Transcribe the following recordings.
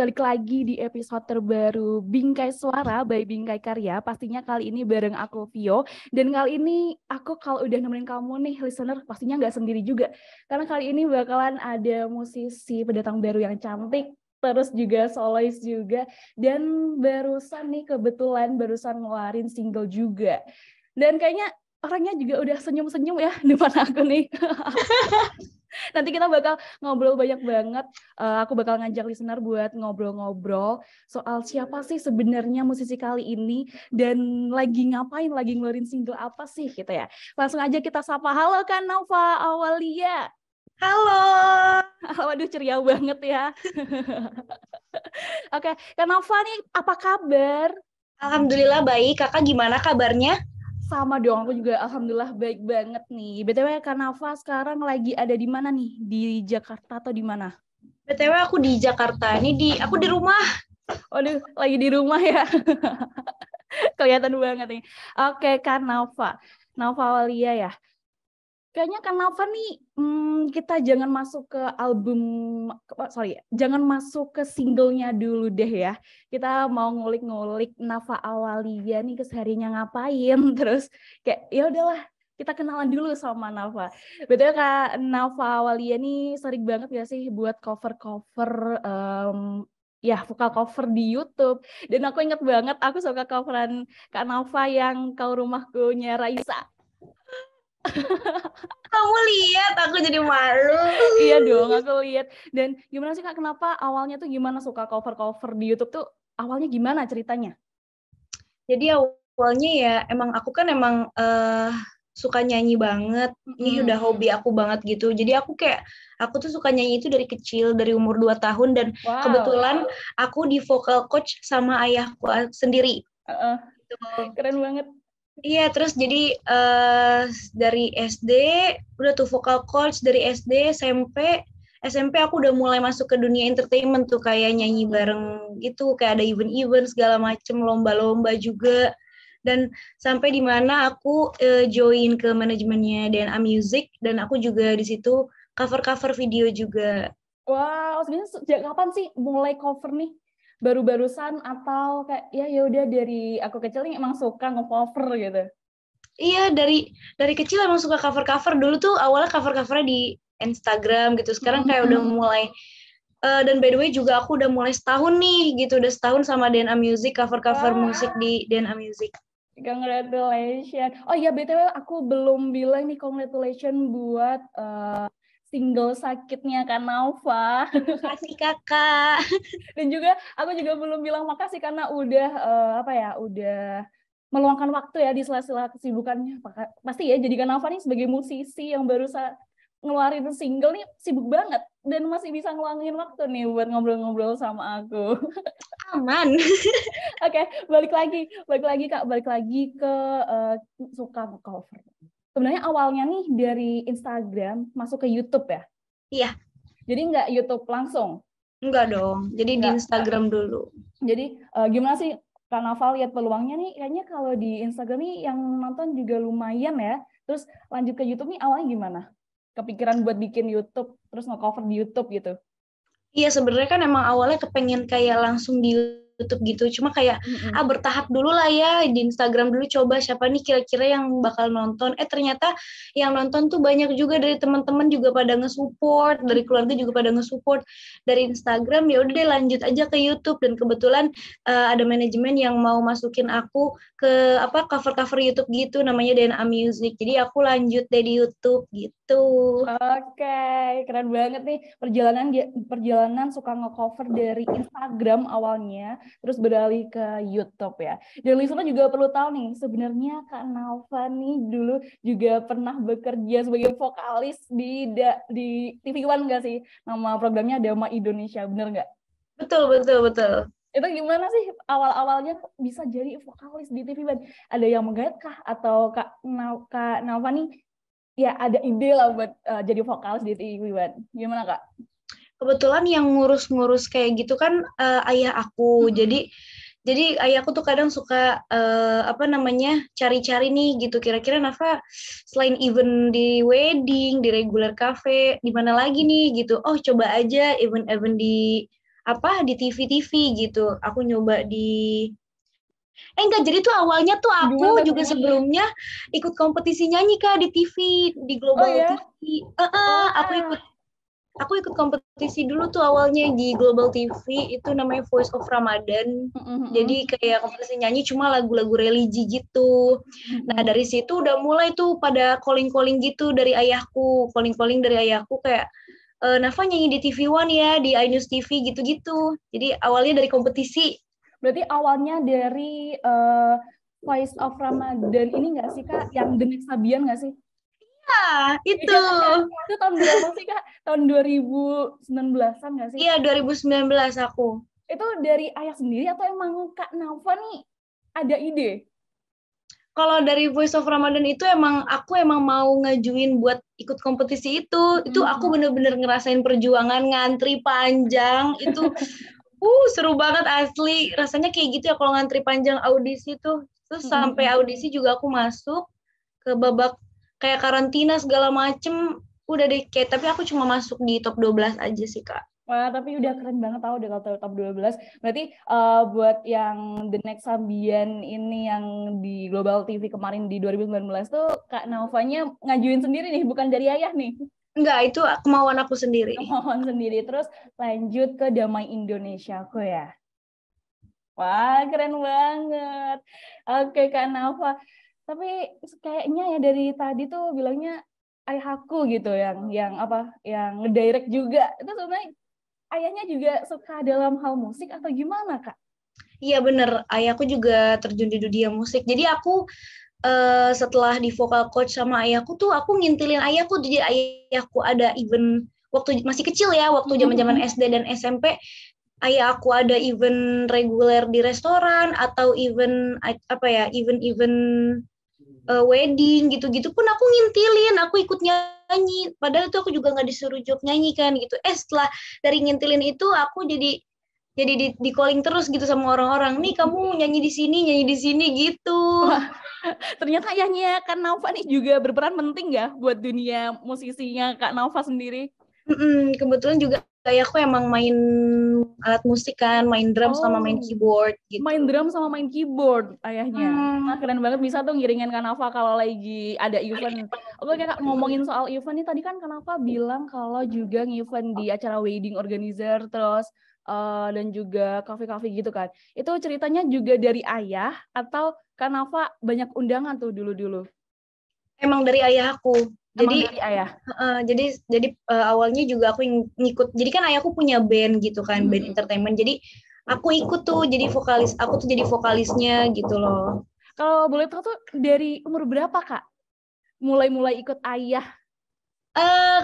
balik lagi di episode terbaru Bingkai Suara by Bingkai Karya. Pastinya kali ini bareng aku Vio. Dan kali ini aku kalau udah nemenin kamu nih listener pastinya nggak sendiri juga. Karena kali ini bakalan ada musisi pendatang baru yang cantik, terus juga solois juga dan barusan nih kebetulan barusan ngeluarin single juga dan kayaknya orangnya juga udah senyum-senyum ya depan aku nih Nanti kita bakal ngobrol banyak banget. Uh, aku bakal ngajak listener buat ngobrol-ngobrol soal siapa sih sebenarnya musisi kali ini dan lagi ngapain, lagi ngeluarin single apa sih gitu ya. Langsung aja kita sapa. Halo kan Nova Awalia. Halo. Waduh ceria banget ya. Oke, okay. Kak Nova nih apa kabar? Alhamdulillah baik. Kakak gimana kabarnya? Sama dong, aku juga alhamdulillah baik banget nih. BTW Kanava sekarang lagi ada di mana nih? Di Jakarta atau di mana? BTW aku di Jakarta. Ini di aku di rumah. Waduh, lagi di rumah ya. Kelihatan banget nih. Oke, Kanava. Nova Walia ya kayaknya kenapa nih hmm, kita jangan masuk ke album oh, sorry jangan masuk ke singlenya dulu deh ya kita mau ngulik-ngulik Nafa Awalia nih keseharinya ngapain terus kayak ya udahlah kita kenalan dulu sama Nafa. Betul kak Nafa Awalia nih sering banget ya sih buat cover-cover um, ya vokal cover di YouTube dan aku inget banget aku suka coveran Kak Nafa yang kau rumahku nya Raisa Kamu lihat aku jadi malu. iya dong, aku lihat. Dan gimana sih Kak, kenapa awalnya tuh gimana suka cover-cover di YouTube tuh awalnya gimana ceritanya? Jadi awalnya ya emang aku kan emang uh, suka nyanyi banget. Ini hmm. udah hobi aku banget gitu. Jadi aku kayak aku tuh suka nyanyi itu dari kecil, dari umur 2 tahun dan wow. kebetulan aku di vokal coach sama ayahku eh, sendiri. Uh -uh. Gitu. Keren banget Iya, terus jadi uh, dari SD udah tuh vokal coach dari SD, SMP, SMP aku udah mulai masuk ke dunia entertainment tuh kayak nyanyi hmm. bareng gitu, kayak ada event-event segala macem, lomba-lomba juga. Dan sampai di mana aku uh, join ke manajemennya DNA Music dan aku juga di situ cover-cover video juga. Wow, sebenarnya sejak kapan sih mulai cover nih? baru-barusan atau kayak ya ya udah dari aku kecil ini emang suka ngecover gitu iya dari dari kecil emang suka cover cover dulu tuh awalnya cover covernya di Instagram gitu sekarang kayak mm -hmm. udah mm-hmm. mulai uh, dan by the way juga aku udah mulai setahun nih gitu udah setahun sama DNA Music cover cover ah. musik di DNA Music Congratulations. Oh iya, BTW aku belum bilang nih congratulations buat uh, single sakitnya kan Nova. Makasih Kakak. Dan juga aku juga belum bilang makasih karena udah uh, apa ya, udah meluangkan waktu ya di sela-sela kesibukannya. Pasti ya jadikan Nova nih sebagai musisi yang baru ngeluarin single nih sibuk banget dan masih bisa ngeluangin waktu nih buat ngobrol-ngobrol sama aku. Aman. Oke, okay, balik lagi, balik lagi Kak, balik lagi ke uh, suka cover sebenarnya awalnya nih dari Instagram masuk ke YouTube ya? Iya. Jadi nggak YouTube langsung? Enggak dong. Jadi Enggak. di Instagram dulu. Jadi uh, gimana sih Karnaval lihat peluangnya nih? Kayaknya kalau di Instagram nih yang nonton juga lumayan ya. Terus lanjut ke YouTube nih awalnya gimana? Kepikiran buat bikin YouTube, terus nge-cover di YouTube gitu? Iya sebenarnya kan emang awalnya kepengen kayak langsung di YouTube gitu cuma kayak mm-hmm. ah bertahap dulu lah ya di Instagram dulu coba siapa nih kira-kira yang bakal nonton eh ternyata yang nonton tuh banyak juga dari teman-teman juga pada nge-support dari keluarga juga pada nge-support dari Instagram ya udah deh lanjut aja ke YouTube dan kebetulan uh, ada manajemen yang mau masukin aku ke apa cover-cover YouTube gitu namanya DNA Music jadi aku lanjut deh di YouTube gitu oke okay. keren banget nih perjalanan perjalanan suka nge-cover dari Instagram awalnya terus beralih ke YouTube ya. Dan listener juga perlu tahu nih, sebenarnya Kak Nova nih dulu juga pernah bekerja sebagai vokalis di di TV One nggak sih? Nama programnya Dama Indonesia, bener nggak? Betul, betul, betul itu gimana sih awal-awalnya bisa jadi vokalis di TV One? Ada yang menggait kah atau Kak Nau, Kak nih ya ada ide lah buat uh, jadi vokalis di TV One. Gimana Kak? kebetulan yang ngurus-ngurus kayak gitu kan uh, ayah aku hmm. jadi jadi ayahku tuh kadang suka uh, apa namanya cari-cari nih gitu kira-kira Nafa selain event di wedding di regular cafe di mana lagi nih gitu oh coba aja event-event di apa di TV-TV gitu aku nyoba di eh enggak jadi tuh awalnya tuh aku Dua, juga sebelumnya ikut kompetisi nyanyi kak di TV di Global oh, ya? TV uh -uh, oh, aku ikut aku ikut kompetisi dulu tuh awalnya di Global TV itu namanya Voice of Ramadan. Mm-hmm. Jadi kayak kompetisi nyanyi cuma lagu-lagu religi gitu. Nah, dari situ udah mulai tuh pada calling-calling gitu dari ayahku, calling-calling dari ayahku kayak e, Nafa nyanyi di TV One ya, di iNews TV gitu-gitu. Jadi awalnya dari kompetisi. Berarti awalnya dari uh, Voice of Ramadan ini enggak sih Kak yang The Next Sabian enggak sih? Iya, itu. Kan kan, itu. tahun berapa sih, Kak? Tahun 2019-an nggak sih? Iya, 2019 aku. Itu dari ayah sendiri atau emang Kak Nafa nih ada ide? Kalau dari Voice of Ramadan itu emang aku emang mau ngajuin buat ikut kompetisi itu. Hmm. Itu aku bener-bener ngerasain perjuangan ngantri panjang itu uh seru banget asli rasanya kayak gitu ya kalau ngantri panjang audisi tuh terus hmm. sampai hmm, hmm. audisi juga aku masuk ke babak kayak karantina segala macem udah deh kayak tapi aku cuma masuk di top 12 aja sih kak Wah, tapi udah keren banget tau deh kalau top 12. Berarti uh, buat yang The Next Sambian ini yang di Global TV kemarin di 2019 tuh Kak Naufanya ngajuin sendiri nih, bukan dari ayah nih. Enggak, itu kemauan aku sendiri. Kemauan sendiri. Terus lanjut ke Damai Indonesia aku ya. Wah, keren banget. Oke, Kak Nafa tapi kayaknya ya dari tadi tuh bilangnya ayah aku gitu yang yang apa yang ngedirect juga itu sebenarnya ayahnya juga suka dalam hal musik atau gimana kak? Iya bener ayahku juga terjun di dunia musik jadi aku uh, setelah di vokal coach sama ayahku tuh aku ngintilin ayahku jadi ayahku ada event waktu masih kecil ya waktu zaman zaman SD dan SMP ayah aku ada event reguler di restoran atau event apa ya event-event uh, wedding gitu-gitu pun aku ngintilin aku ikut nyanyi padahal itu aku juga nggak disuruh job nyanyi kan gitu eh setelah dari ngintilin itu aku jadi jadi di, di calling terus gitu sama orang-orang nih kamu nyanyi di sini nyanyi di sini gitu Wah, ternyata ayahnya kak Nova nih juga berperan penting ya buat dunia musisinya kak Nova sendiri mm -mm, kebetulan juga Kayak aku emang main alat musik kan, main drum oh, sama main oh. keyboard gitu. Main drum sama main keyboard ayahnya. Hmm. Nah, keren banget bisa tuh ngiringin Kanava kalau lagi ada event. Oke, Kak, ngomongin soal event nih tadi kan Kanava bilang kalau juga event di acara wedding organizer terus uh, dan juga kafe-kafe gitu kan. Itu ceritanya juga dari ayah atau Kanava banyak undangan tuh dulu-dulu? Emang dari ayah aku jadi ayah. Uh, jadi jadi uh, awalnya juga aku ngikut. Jadi kan ayahku punya band gitu kan, hmm. band entertainment. Jadi aku ikut tuh jadi vokalis, aku tuh jadi vokalisnya gitu loh. Kalau boleh tahu tuh dari umur berapa, Kak? Mulai-mulai ikut ayah. Eh,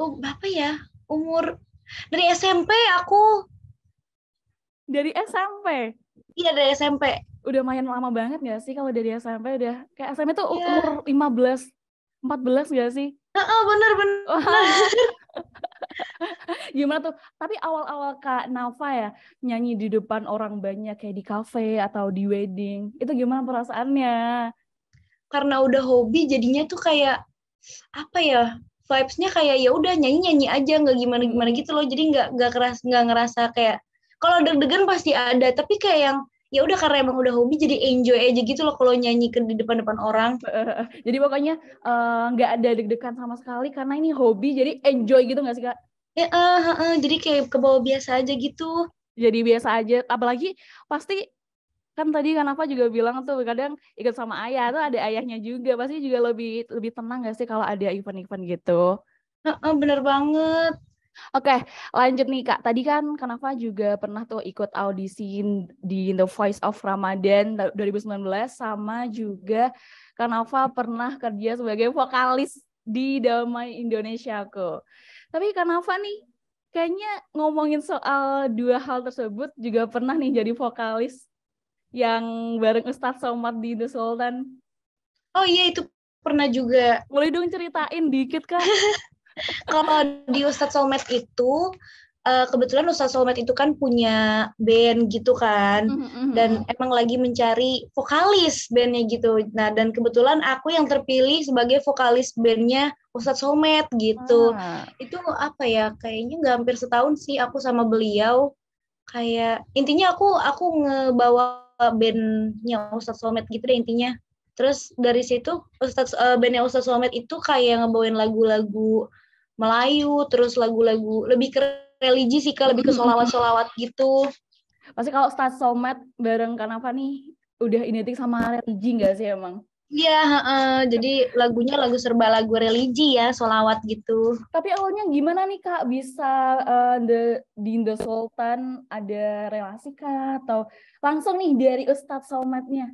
uh, apa ya? Umur dari SMP aku. Dari SMP. Iya, dari SMP udah main lama banget gak sih kalau dari SMP udah kayak SMP tuh yeah. umur belas. 14 gak sih? Heeh, uh, bener bener. Gimana tuh? Tapi awal-awal Kak Nafa ya nyanyi di depan orang banyak kayak di kafe atau di wedding. Itu gimana perasaannya? Karena udah hobi jadinya tuh kayak apa ya? Vibes-nya kayak ya udah nyanyi-nyanyi aja nggak gimana-gimana hmm. gitu loh. Jadi nggak nggak keras nggak ngerasa kayak kalau deg-degan pasti ada, tapi kayak yang ya udah karena emang udah hobi jadi enjoy aja gitu loh kalau nyanyi ke di depan-depan orang eh, eh, eh. jadi pokoknya nggak uh, ada deg-degan sama sekali karena ini hobi jadi enjoy gitu nggak sih kak ya uh, uh, uh, jadi kayak ke bawah biasa aja gitu jadi biasa aja apalagi pasti kan tadi kan apa juga bilang tuh kadang ikut sama ayah tuh ada ayahnya juga pasti juga lebih lebih tenang gak sih kalau ada event-event gitu uh, uh, bener banget Oke, lanjut nih Kak. Tadi kan kenapa juga pernah tuh ikut audisi di The Voice of Ramadan 2019 sama juga kenapa pernah kerja sebagai vokalis di Damai Indonesia kok. Tapi kenapa nih kayaknya ngomongin soal dua hal tersebut juga pernah nih jadi vokalis yang bareng Ustadz Somad di The Sultan. Oh iya itu pernah juga. Boleh dong ceritain dikit kan? kalau di Ustadz Somet itu uh, kebetulan Ustadz Somet itu kan punya band gitu kan mm-hmm, mm-hmm. dan emang lagi mencari vokalis bandnya gitu nah dan kebetulan aku yang terpilih sebagai vokalis bandnya Ustadz Somet gitu ah. itu apa ya kayaknya nggak hampir setahun sih aku sama beliau kayak intinya aku aku ngebawa bandnya Ustadz Somet gitu deh intinya terus dari situ Ustadz uh, bandnya Ustadz Somet itu kayak ngebawain lagu-lagu Melayu, terus lagu-lagu lebih ke religi sih kak, lebih ke solawat-solawat gitu. Pasti kalau start somet bareng Kanava nih udah identik sama religi nggak sih emang? Iya, uh, jadi lagunya lagu serba lagu religi ya, solawat gitu. Tapi awalnya gimana nih kak bisa uh, the, di The Sultan ada relasi kak atau langsung nih dari Ustadz Somatnya?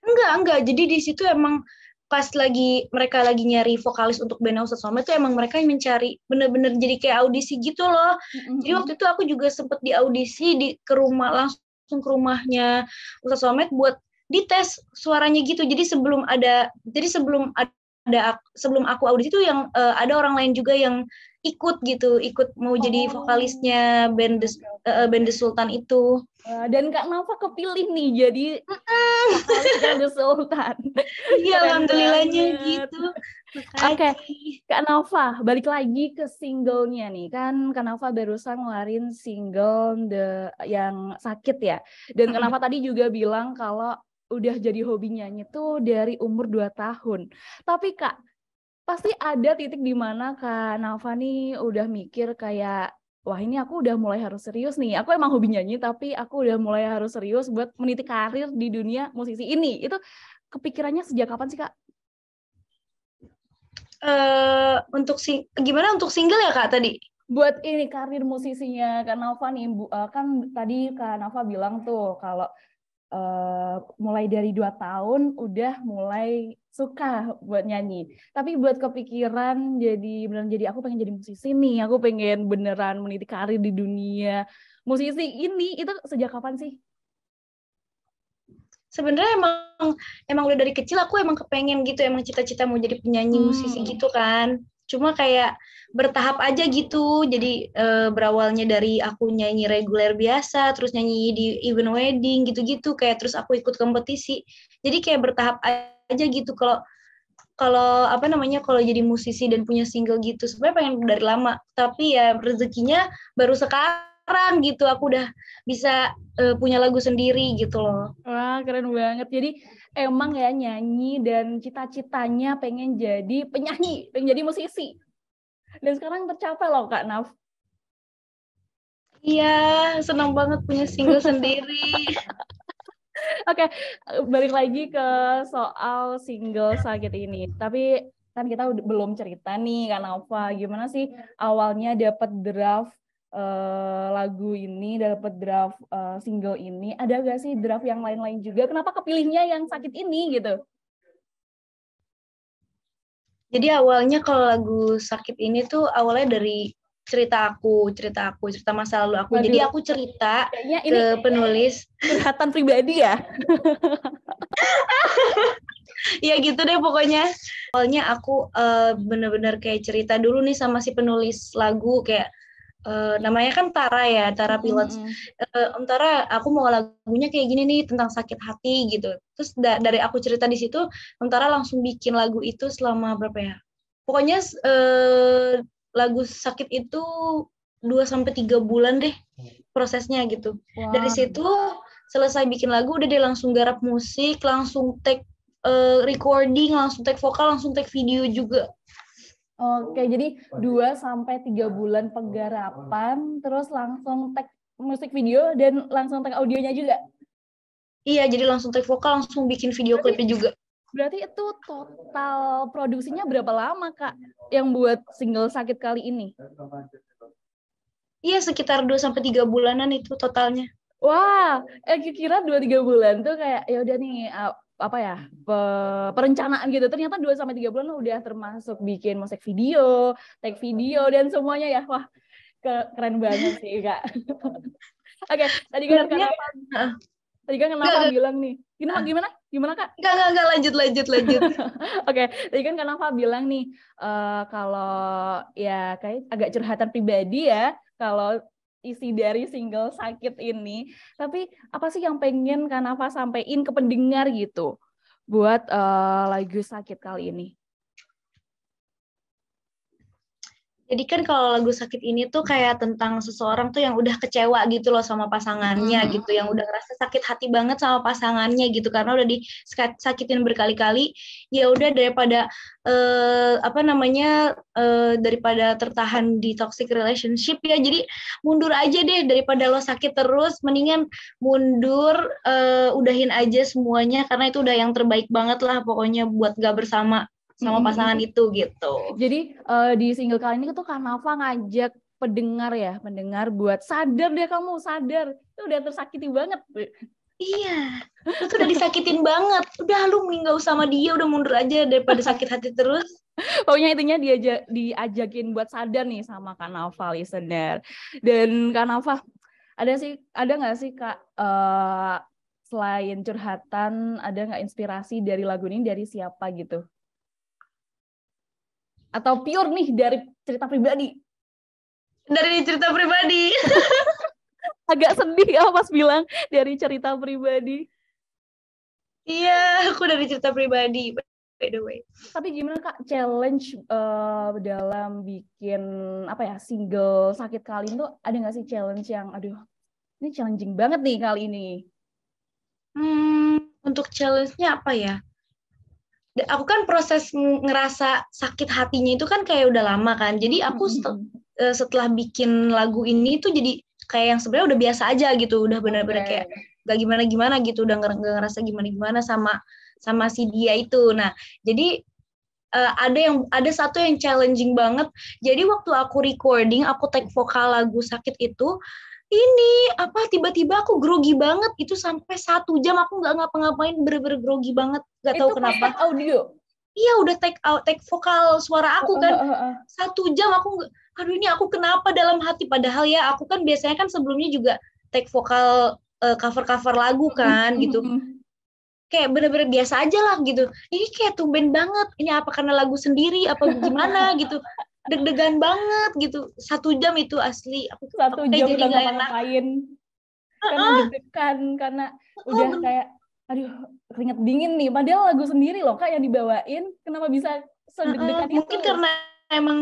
Enggak, enggak. Jadi di situ emang pas lagi mereka lagi nyari vokalis untuk band Ausat Soma itu emang mereka yang mencari bener-bener jadi kayak audisi gitu loh. Mm-hmm. Jadi waktu itu aku juga sempet di audisi di ke rumah langsung ke rumahnya Ustadz Somet buat dites suaranya gitu. Jadi sebelum ada jadi sebelum ada sebelum aku audisi tuh yang uh, ada orang lain juga yang ikut gitu, ikut mau oh. jadi vokalisnya band The, uh, eh, band The Sultan itu. Uh, dan Kak Nafa kepilih nih jadi vokalisnya The Sultan. Iya, alhamdulillahnya gitu. Oke, okay. Kak Nafa, balik lagi ke singlenya nih. Kan Kak Nafa barusan ngeluarin single the, yang sakit ya. Dan Kak Nafa tadi juga bilang kalau udah jadi hobinya nyanyi tuh dari umur 2 tahun. Tapi Kak, pasti ada titik di mana Kak Nafa nih udah mikir kayak wah ini aku udah mulai harus serius nih. Aku emang hobi nyanyi tapi aku udah mulai harus serius buat meniti karir di dunia musisi ini. Itu kepikirannya sejak kapan sih Kak? Uh, untuk sing gimana untuk single ya Kak tadi? buat ini karir musisinya Kak Nafa nih eh, kan tadi Kak Nafa bilang tuh kalau Eh, mulai dari dua tahun udah mulai suka buat nyanyi. Tapi buat kepikiran jadi beneran jadi aku pengen jadi musisi nih, aku pengen beneran meniti karir di dunia musisi ini itu sejak kapan sih? Sebenarnya emang emang udah dari kecil aku emang kepengen gitu, emang cita-cita mau jadi penyanyi hmm. musisi gitu kan. Cuma kayak bertahap aja gitu. Jadi e, berawalnya dari aku nyanyi reguler biasa, terus nyanyi di event wedding gitu-gitu kayak terus aku ikut kompetisi. Jadi kayak bertahap aja gitu kalau kalau apa namanya kalau jadi musisi dan punya single gitu sebenarnya pengen dari lama tapi ya rezekinya baru sekarang gitu aku udah bisa uh, punya lagu sendiri gitu loh wah keren banget jadi emang ya nyanyi dan cita-citanya pengen jadi penyanyi pengen jadi musisi dan sekarang tercapai loh Kak Naf. Iya, senang banget punya single sendiri. Oke, okay, balik lagi ke soal single sakit ini. Tapi kan kita belum cerita nih Kak Nafa, gimana sih awalnya dapat draft uh, lagu ini, dapat draft uh, single ini? Ada gak sih draft yang lain-lain juga? Kenapa kepilihnya yang sakit ini gitu? Jadi awalnya kalau lagu sakit ini tuh awalnya dari cerita aku, cerita aku, cerita masa lalu aku. Waduh. Jadi aku cerita ya, ini, ke penulis curhatan pribadi ya. ya gitu deh pokoknya. Awalnya aku bener eh, bener-bener kayak cerita dulu nih sama si penulis lagu kayak Uh, namanya kan Tara ya, Tara Pilots. Mm -hmm. uh, Tara, aku mau lagunya kayak gini nih tentang sakit hati gitu. Terus da dari aku cerita di situ, Om Tara langsung bikin lagu itu selama berapa ya? Pokoknya uh, lagu sakit itu 2 sampai tiga bulan deh prosesnya gitu. Wow. Dari situ selesai bikin lagu udah dia langsung garap musik, langsung take uh, recording, langsung take vokal, langsung take video juga. Oke, oh, jadi 2 sampai 3 bulan oh, penggarapan terus langsung tag musik video dan langsung tag audionya juga. Iya, jadi langsung tag vokal, langsung bikin video berarti, klipnya juga. Berarti itu total produksinya berapa lama, Kak, yang buat single sakit kali ini? Iya, sekitar 2 sampai 3 bulanan itu totalnya. Wah, eh kira 2 3 bulan tuh kayak ya udah nih uh, apa ya hmm. pe perencanaan gitu ternyata dua sampai tiga bulan udah termasuk bikin musik video, take video dan semuanya ya wah keren banget sih kak. Oke tadi kan kenapa tadi kan kenapa bilang nih gimana gimana gimana kak? Enggak enggak enggak lanjut lanjut lanjut. Oke tadi kan kenapa bilang nih uh, kalau ya kayak agak curhatan pribadi ya kalau isi dari single sakit ini. Tapi apa sih yang pengen Kanava sampaikan ke pendengar gitu buat uh, lagu sakit kali ini? Jadi kan kalau lagu sakit ini tuh kayak tentang seseorang tuh yang udah kecewa gitu loh sama pasangannya hmm. gitu, yang udah ngerasa sakit hati banget sama pasangannya gitu karena udah disakitin berkali-kali. Ya udah daripada eh, apa namanya eh, daripada tertahan di toxic relationship ya, jadi mundur aja deh daripada lo sakit terus, mendingan mundur eh, udahin aja semuanya karena itu udah yang terbaik banget lah pokoknya buat gak bersama sama hmm. pasangan itu gitu. Jadi uh, di single kali ini tuh kan ngajak pendengar ya, pendengar buat sadar deh kamu, sadar. Itu udah tersakiti banget. Iya, itu udah disakitin banget. Udah lu nggak usah sama dia, udah mundur aja daripada sakit hati terus. Pokoknya intinya diajak diajakin buat sadar nih sama Kanava listener. Dan Kanava, ada sih ada nggak sih Kak uh, selain curhatan ada nggak inspirasi dari lagu ini dari siapa gitu? Atau pure nih dari cerita pribadi? Dari cerita pribadi. Agak sedih ya pas bilang dari cerita pribadi. Iya, aku dari cerita pribadi. By the way. Tapi gimana kak challenge uh, dalam bikin apa ya single sakit kali itu ada nggak sih challenge yang aduh ini challenging banget nih kali ini? Hmm, untuk challenge-nya apa ya? aku kan proses ngerasa sakit hatinya itu kan kayak udah lama kan jadi aku mm-hmm. setelah bikin lagu ini tuh jadi kayak yang sebenarnya udah biasa aja gitu udah bener-bener okay. Iya, kayak iya, iya. gak gimana gimana gitu udah gak ngerasa gimana gimana sama sama si dia itu nah jadi uh, ada yang ada satu yang challenging banget jadi waktu aku recording aku take vokal lagu sakit itu ini apa tiba-tiba aku grogi banget itu sampai satu jam aku nggak ngapa-ngapain bener-bener grogi banget nggak tahu kenapa take audio iya udah take out take vokal suara aku kan uh, uh, uh, satu jam aku aduh ini aku kenapa dalam hati padahal ya aku kan biasanya kan sebelumnya juga take vokal eh, cover-cover lagu kan gitu kayak bener-bener biasa aja lah gitu ini kayak tumben banget ini apa karena lagu sendiri apa gimana gitu deg-degan banget gitu satu jam itu asli aku satu jam jadi nggak enak ngapain karena deg-degan karena uh udah kayak aduh keringet dingin nih padahal lagu sendiri loh kak yang dibawain kenapa bisa sedeg-degan uh mungkin karena emang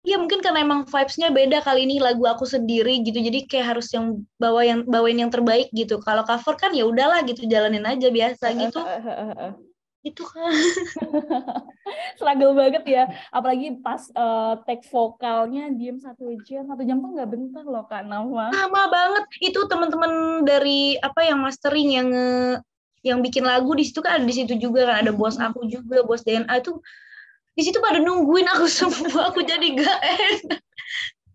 Iya mungkin karena emang vibes-nya beda kali ini lagu aku sendiri gitu. Jadi kayak harus yang bawa yang bawain yang terbaik gitu. Kalau cover kan ya udahlah gitu jalanin aja biasa gitu itu kan struggle banget ya apalagi pas uh, take vokalnya diem satu jam satu jam tuh nggak bentar loh kak nama lama banget itu teman-teman dari apa yang mastering yang yang bikin lagu di situ kan ada di situ juga kan ada bos aku juga bos DNA itu di situ pada nungguin aku semua aku jadi gak enak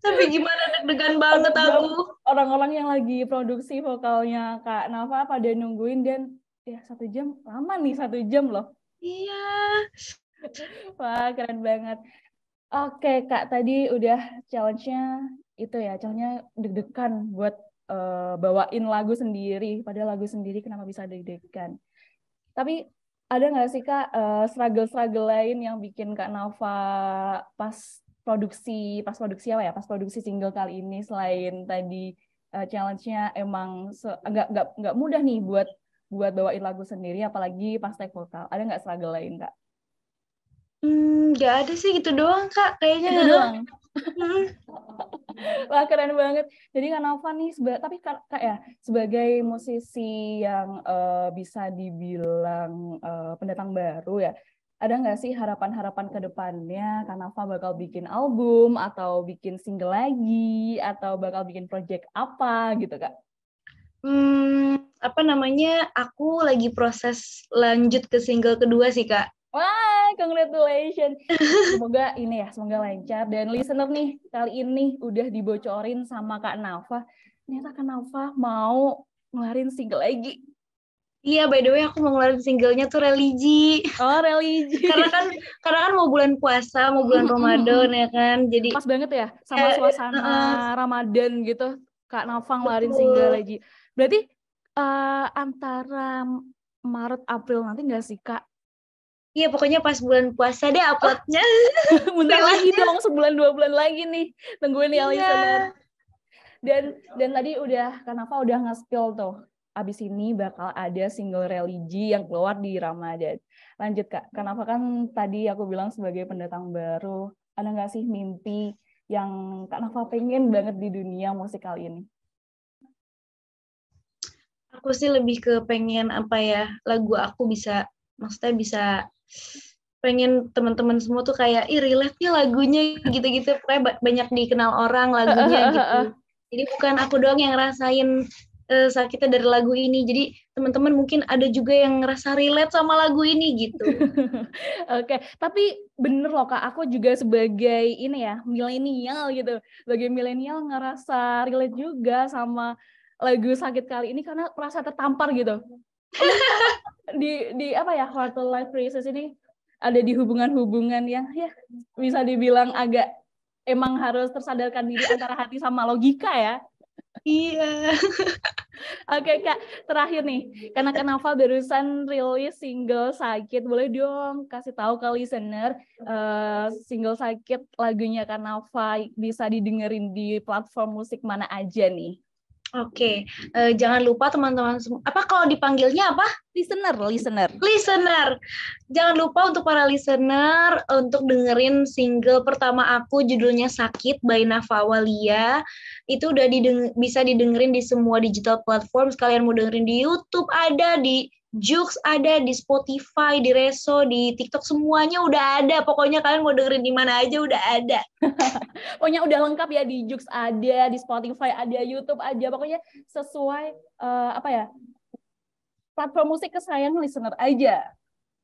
tapi gimana deg-degan banget aku orang-orang yang lagi produksi vokalnya kak Nafa pada nungguin dan ya satu jam lama nih satu jam loh iya wah keren banget oke kak tadi udah challenge-nya itu ya challenge-nya deg-degan buat uh, bawain lagu sendiri padahal lagu sendiri kenapa bisa deg-degan tapi ada nggak sih kak eh, struggle-struggle uh, lain yang bikin kak Nova pas produksi pas produksi apa ya pas produksi single kali ini selain tadi uh, challenge-nya emang nggak nggak nggak mudah nih buat buat bawain lagu sendiri apalagi pas naik vokal ada nggak struggle lain kak? Hmm, nggak ada sih gitu doang kak kayaknya itu doang. Wah keren banget. Jadi kan Nova nih, seba tapi kak ya sebagai musisi yang uh, bisa dibilang uh, pendatang baru ya, ada nggak sih harapan-harapan ke depannya Nova bakal bikin album atau bikin single lagi atau bakal bikin project apa gitu kak? Hmm, apa namanya aku lagi proses lanjut ke single kedua sih kak Wah, congratulations. Semoga ini ya, semoga lancar. Dan listener nih, kali ini udah dibocorin sama Kak Nafa. Ternyata Kak Nafa mau ngelarin single lagi. Iya, by the way aku mau ngeluarin singlenya tuh religi. Oh, religi. karena kan karena kan mau bulan puasa, mau bulan Ramadan ya kan. Jadi pas banget ya sama eh, suasana uh, Ramadan gitu. Kak Nafang ngeluarin single lagi. Berarti uh, antara Maret April nanti nggak sih kak? Iya pokoknya pas bulan puasa deh uploadnya. Oh, bentar lagi dong sebulan dua bulan lagi nih tungguin ya Alisa. Iya. Dan dan tadi udah kenapa udah nge-spill tuh. Abis ini bakal ada single religi yang keluar di Ramadan. Lanjut Kak, kenapa kan tadi aku bilang sebagai pendatang baru, ada nggak sih mimpi yang Kak Nafa pengen banget di dunia musik kali ini? aku sih lebih ke pengen apa ya lagu aku bisa maksudnya bisa pengen teman-teman semua tuh kayak ih relate nih lagunya gitu-gitu pokoknya banyak dikenal orang lagunya gitu jadi bukan aku doang yang ngerasain uh, eh, sakitnya dari lagu ini jadi teman-teman mungkin ada juga yang ngerasa relate sama lagu ini gitu oke okay. tapi bener loh kak aku juga sebagai ini ya milenial gitu sebagai milenial ngerasa relate juga sama lagu sakit kali ini karena merasa tertampar gitu di di apa ya quarter life crisis ini ada di hubungan-hubungan yang ya bisa dibilang agak emang harus tersadarkan diri antara hati sama logika ya Iya. Oke okay, kak, terakhir nih, karena Kenapa barusan rilis single sakit, boleh dong kasih tahu ke listener uh, single sakit lagunya Kenapa bisa didengerin di platform musik mana aja nih? Oke, okay. uh, eh, jangan lupa teman-teman semua. Apa kalau dipanggilnya apa? Listener, listener. Listener. Jangan lupa untuk para listener untuk dengerin single pertama aku judulnya Sakit by Nafa Walia. Itu udah dideng bisa didengerin di semua digital platform. Kalian mau dengerin di YouTube ada, di Jux ada di Spotify, di Reso, di TikTok semuanya udah ada. Pokoknya kalian mau dengerin di mana aja udah ada. pokoknya udah lengkap ya di Jux ada, di Spotify ada, YouTube ada. Pokoknya sesuai uh, apa ya? platform musik kesayangan listener aja.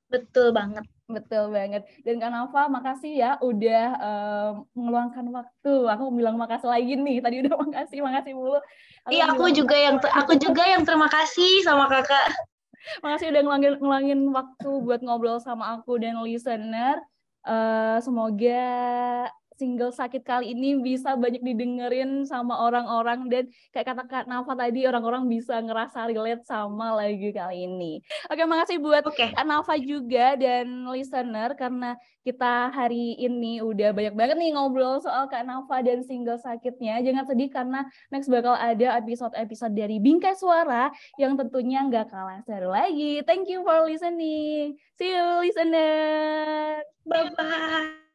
Betul banget. Betul banget. Dan Kak Nova, makasih ya udah um, eh, mengeluangkan waktu. Aku bilang makasih lagi nih. Tadi udah makasih, makasih mulu. Iya, aku juga yang aku juga yang terima kasih sama Kakak. Makasih udah ngelangin, ngelangin waktu buat ngobrol sama aku dan listener. Uh, semoga single sakit kali ini bisa banyak didengerin sama orang-orang dan kayak kata Kak Nafa tadi orang-orang bisa ngerasa relate sama lagu kali ini. Oke, makasih buat okay. Kak Nafa juga dan listener karena kita hari ini udah banyak banget nih ngobrol soal Kak Nafa dan single sakitnya. Jangan sedih karena next bakal ada episode-episode dari Bingkai Suara yang tentunya nggak kalah seru lagi. Thank you for listening. See you listener. Bye-bye.